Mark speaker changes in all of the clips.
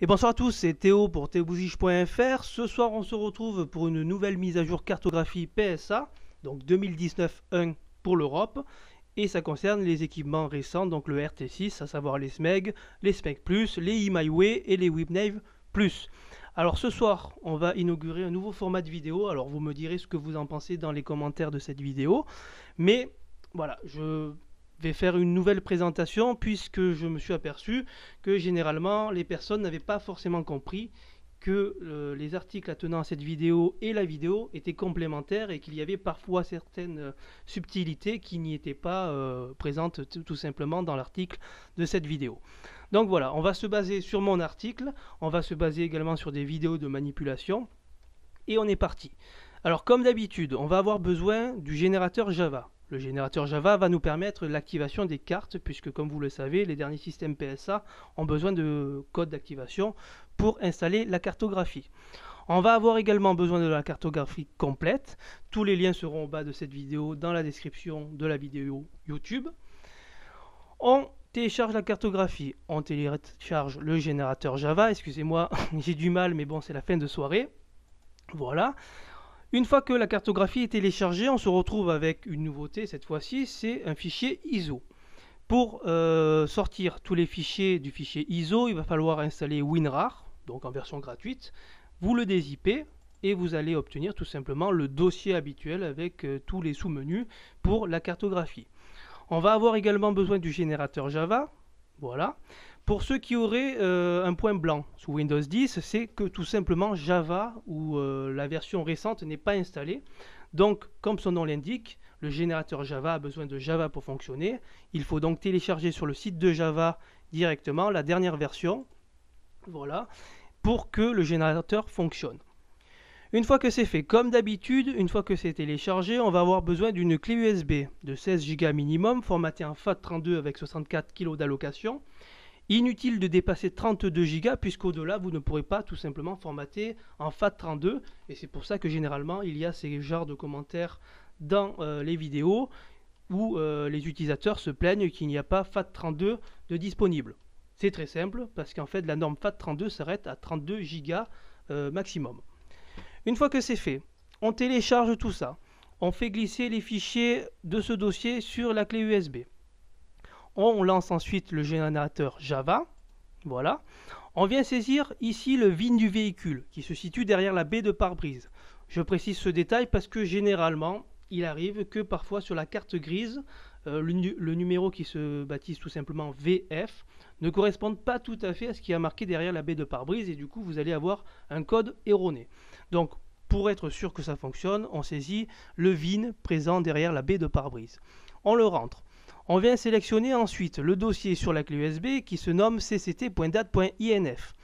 Speaker 1: Et bonsoir à tous, c'est Théo pour théobougiche.fr. Ce soir, on se retrouve pour une nouvelle mise à jour cartographie PSA, donc 2019-1 pour l'Europe. Et ça concerne les équipements récents, donc le RT6, à savoir les SMEG, les SMEG+, les E-MyWay et les WebNave+. Alors ce soir, on va inaugurer un nouveau format de vidéo. Alors vous me direz ce que vous en pensez dans les commentaires de cette vidéo. Mais voilà, je vais faire une nouvelle présentation puisque je me suis aperçu que généralement les personnes n'avaient pas forcément compris que euh, les articles attenant à cette vidéo et la vidéo étaient complémentaires et qu'il y avait parfois certaines euh, subtilités qui n'y étaient pas euh, présentes tout simplement dans l'article de cette vidéo. Donc voilà, on va se baser sur mon article, on va se baser également sur des vidéos de manipulation et on est parti. Alors comme d'habitude, on va avoir besoin du générateur Java. Le générateur Java va nous permettre l'activation des cartes, puisque comme vous le savez, les derniers systèmes PSA ont besoin de codes d'activation pour installer la cartographie. On va avoir également besoin de la cartographie complète. Tous les liens seront au bas de cette vidéo dans la description de la vidéo YouTube. On télécharge la cartographie, on télécharge le générateur Java. Excusez-moi, j'ai du mal, mais bon, c'est la fin de soirée. Voilà. Une fois que la cartographie est téléchargée, on se retrouve avec une nouveauté cette fois-ci, c'est un fichier ISO. Pour euh, sortir tous les fichiers du fichier ISO, il va falloir installer WinRAR, donc en version gratuite. Vous le dézippez et vous allez obtenir tout simplement le dossier habituel avec euh, tous les sous-menus pour la cartographie. On va avoir également besoin du générateur Java. Voilà. Pour ceux qui auraient euh, un point blanc sous Windows 10, c'est que tout simplement Java ou euh, la version récente n'est pas installée. Donc, comme son nom l'indique, le générateur Java a besoin de Java pour fonctionner. Il faut donc télécharger sur le site de Java directement la dernière version, voilà, pour que le générateur fonctionne. Une fois que c'est fait, comme d'habitude, une fois que c'est téléchargé, on va avoir besoin d'une clé USB de 16 Go minimum, formatée en FAT32 avec 64 kg d'allocation Inutile de dépasser 32 Go puisqu'au-delà, vous ne pourrez pas tout simplement formater en FAT32. Et c'est pour ça que généralement, il y a ces genres de commentaires dans euh, les vidéos où euh, les utilisateurs se plaignent qu'il n'y a pas FAT32 de disponible. C'est très simple parce qu'en fait, la norme FAT32 s'arrête à 32 Go euh, maximum. Une fois que c'est fait, on télécharge tout ça. On fait glisser les fichiers de ce dossier sur la clé USB. On lance ensuite le générateur Java. Voilà. On vient saisir ici le VIN du véhicule qui se situe derrière la baie de pare-brise. Je précise ce détail parce que généralement, il arrive que parfois sur la carte grise, euh, le, numéro qui se baptise tout simplement VF ne corresponde pas tout à fait à ce qui a marqué derrière la baie de pare-brise et du coup vous allez avoir un code erroné. Donc pour être sûr que ça fonctionne, on saisit le VIN présent derrière la baie de pare-brise. On le rentre. On vient sélectionner ensuite le dossier sur la clé USB qui se nomme cct.dat.inf.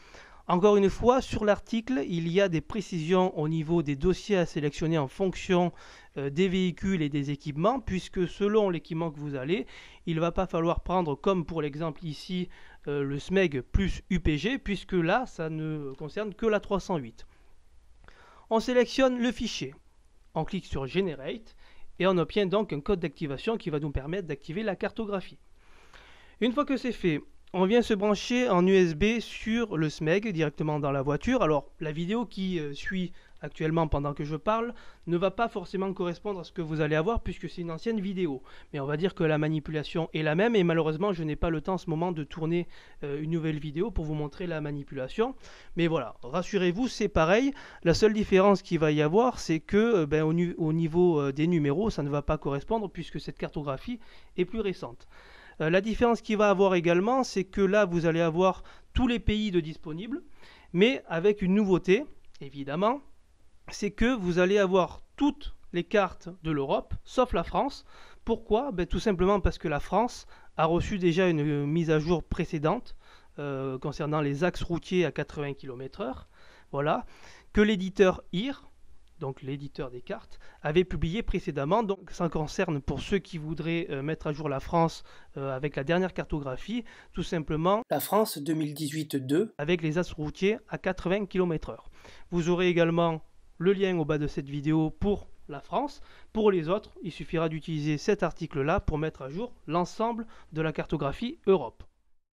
Speaker 1: Encore une fois, sur l'article, il y a des précisions au niveau des dossiers à sélectionner en fonction euh, des véhicules et des équipements, puisque selon l'équipement que vous allez, il ne va pas falloir prendre, comme pour l'exemple ici, euh, le SMEG plus UPG, puisque là, ça ne concerne que la 308. On sélectionne le fichier. On clique sur Generate et on obtient donc un code d'activation qui va nous permettre d'activer la cartographie. Une fois que c'est fait, on vient se brancher en USB sur le SMEG directement dans la voiture. Alors la vidéo qui euh, suit actuellement pendant que je parle ne va pas forcément correspondre à ce que vous allez avoir puisque c'est une ancienne vidéo. Mais on va dire que la manipulation est la même et malheureusement je n'ai pas le temps en ce moment de tourner euh, une nouvelle vidéo pour vous montrer la manipulation. Mais voilà, rassurez-vous, c'est pareil. La seule différence qu'il va y avoir c'est que euh, ben, au, niveau des numéros ça ne va pas correspondre puisque cette cartographie est plus récente. Euh, la différence qu'il va avoir également, c'est que là, vous allez avoir tous les pays de disponibles, mais avec une nouveauté, évidemment, c'est que vous allez avoir toutes les cartes de l'Europe, sauf la France. Pourquoi ben, Tout simplement parce que la France a reçu déjà une euh, mise à jour précédente euh, concernant les axes routiers à 80 km/h. Voilà, que l'éditeur IR, donc l'éditeur des cartes, avait publié précédemment. Donc ça concerne pour ceux qui voudraient euh, mettre à jour la France euh, avec la dernière cartographie, tout simplement la France 2018-2 avec les as routiers à 80 km/h. Vous aurez également le lien au bas de cette vidéo pour la France. Pour les autres, il suffira d'utiliser cet article-là pour mettre à jour l'ensemble de la cartographie Europe.